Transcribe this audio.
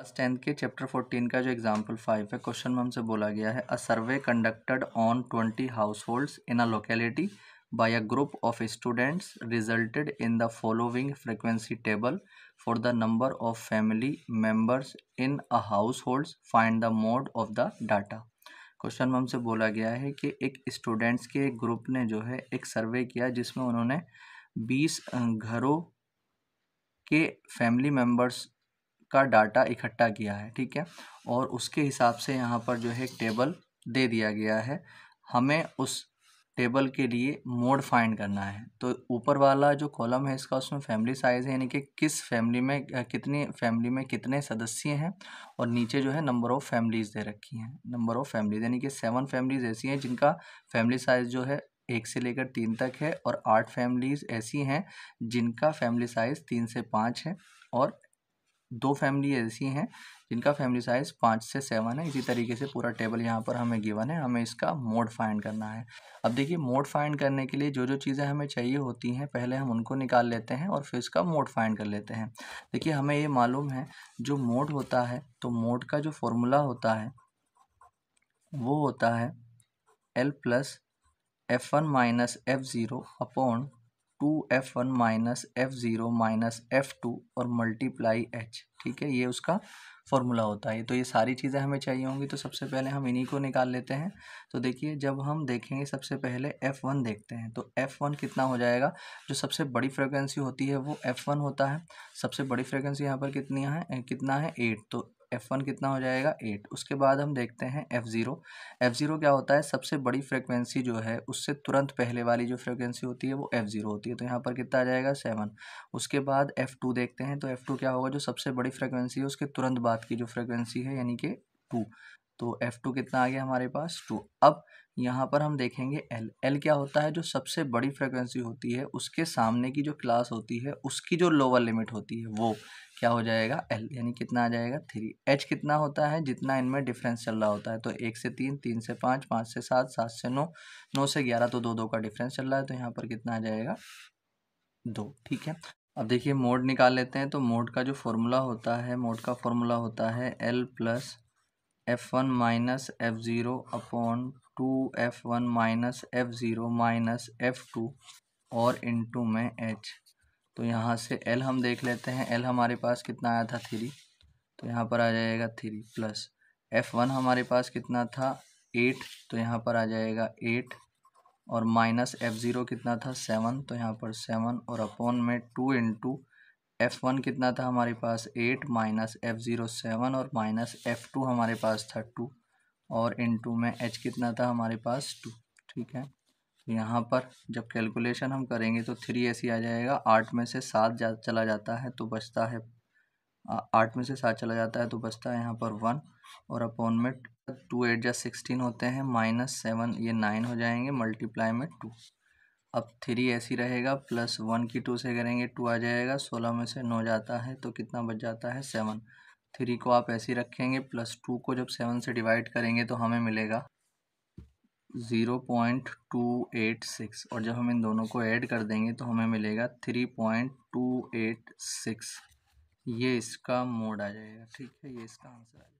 class tenth के chapter fourteen का जो एग्जाम्पल फाइव है क्वेश्चन में हमसे बोला गया है a survey conducted on twenty households in a locality by a group of students resulted in the following frequency table for the number of family members in a households find the mode of the data question में हमसे बोला गया है कि एक students के group ने जो है एक सर्वे किया जिसमें उन्होंने बीस घरों के फैमिली मेम्बर्स का डाटा इकट्ठा किया है ठीक है और उसके हिसाब से यहाँ पर जो है एक टेबल दे दिया गया है हमें उस टेबल के लिए मोड फाइंड करना है तो ऊपर वाला जो कॉलम है इसका उसमें फैमिली साइज़ है यानी कि किस फैमिली में कितनी फैमिली में कितने सदस्य हैं और नीचे जो है नंबर ऑफ़ फैमिलीज़ दे रखी हैं नंबर ऑफ़ फैमिलीज़ यानी कि सेवन फैमिलीज़ ऐसी हैं जिनका फैमिली साइज़ जो है एक से लेकर तीन तक है और आठ फैमिलीज़ ऐसी हैं जिनका फैमिली साइज़ तीन से पाँच है और दो फैमिली ऐसी हैं जिनका फैमिली साइज़ पाँच से सेवन है इसी तरीके से पूरा टेबल यहाँ पर हमें गिवन है हमें इसका मोड फाइंड करना है अब देखिए मोड फाइंड करने के लिए जो जो चीज़ें हमें चाहिए होती हैं पहले हम उनको निकाल लेते हैं और फिर इसका मोड फाइंड कर लेते हैं देखिए हमें ये मालूम है जो मोड होता है तो मोड का जो फॉर्मूला होता है वो होता है L plus F one minus F zero upon two F one minus F zero minus F two और मल्टीप्लाई एच ठीक है ये उसका फॉर्मूला होता है तो ये सारी चीज़ें हमें चाहिए होंगी तो सबसे पहले हम इन्हीं को निकाल लेते हैं तो देखिए जब हम देखेंगे सबसे पहले एफ़ वन देखते हैं तो एफ़ वन कितना हो जाएगा जो सबसे बड़ी फ्रिक्वेंसी होती है वो एफ़ वन होता है सबसे बड़ी फ्रिक्वेंसी यहाँ पर कितनी है कितना है एट तो एफ़ वन कितना हो जाएगा एट उसके बाद हम देखते हैं एफ़ ज़ीरो एफ़ ज़ीरो क्या होता है सबसे बड़ी फ्रिक्वेंसी जो है उससे तुरंत पहले वाली जो फ्रिक्वेंसी होती है वो एफ़ ज़ीरो होती है तो यहाँ पर कितना आ जाएगा सेवन उसके बाद एफ़ टू देखते हैं तो एफ़ टू क्या होगा जो सबसे बड़ी फ्रिक्वेंसी है उसके तुरंत बाद की जो फ्रिक्वेंसी है यानी कि टू तो एफ़ टू कितना आ गया हमारे पास टू अब यहाँ पर हम देखेंगे एल एल क्या होता है जो सबसे बड़ी फ्रिक्वेंसी होती है उसके सामने की जो क्लास होती है उसकी जो लोअर लिमिट होती है वो क्या हो जाएगा एल यानी कितना आ जाएगा थ्री एच कितना होता है जितना इनमें डिफरेंस चल रहा होता है तो एक से तीन तीन से पाँच पाँच से सात सात से नौ नौ से ग्यारह तो दो दो का डिफरेंस चल रहा है तो यहाँ पर कितना आ जाएगा दो ठीक है अब देखिए मोड निकाल लेते हैं तो मोड का जो फॉर्मूला होता है मोड का फॉर्मूला होता है L plus F one minus F zero upon two F one minus F zero minus F two और इनटू में एच तो यहाँ से एल हम देख लेते हैं एल हमारे पास कितना आया था थ्री तो यहाँ पर आ जाएगा थ्री प्लस एफ़ वन हमारे पास कितना था एट तो यहाँ पर आ जाएगा एट और माइनस एफ ज़ीरो कितना था सेवन तो यहाँ पर सेवन और अपॉन में टू इंटू एफ़ वन कितना था हमारे पास eight minus F zero seven और माइनस एफ़ टू हमारे पास था टू और इन टू में एच कितना था हमारे पास टू ठीक है तो यहाँ पर जब कैलकुलेशन हम करेंगे तो थ्री ऐसी आ जाएगा आठ में से सात जा चला जाता है तो बचता है आठ में से सात चला जाता है तो बचता है यहाँ पर वन और अपॉन में टू एट जा सिक्सटीन होते हैं माइनस सेवन ये नाइन हो जाएंगे मल्टीप्लाई में टू अब थ्री ऐसी रहेगा प्लस वन की टू से करेंगे टू आ जाएगा सोलह में से नौ जाता है तो कितना बच जाता है सेवन थ्री को आप ऐसे रखेंगे प्लस टू को जब सेवन से डिवाइड करेंगे तो हमें मिलेगा zero point two eight six और जब हम इन दोनों को ऐड कर देंगे तो हमें मिलेगा three point two eight six ये इसका मोड आ जाएगा ठीक है ये इसका आंसर आ जाएगा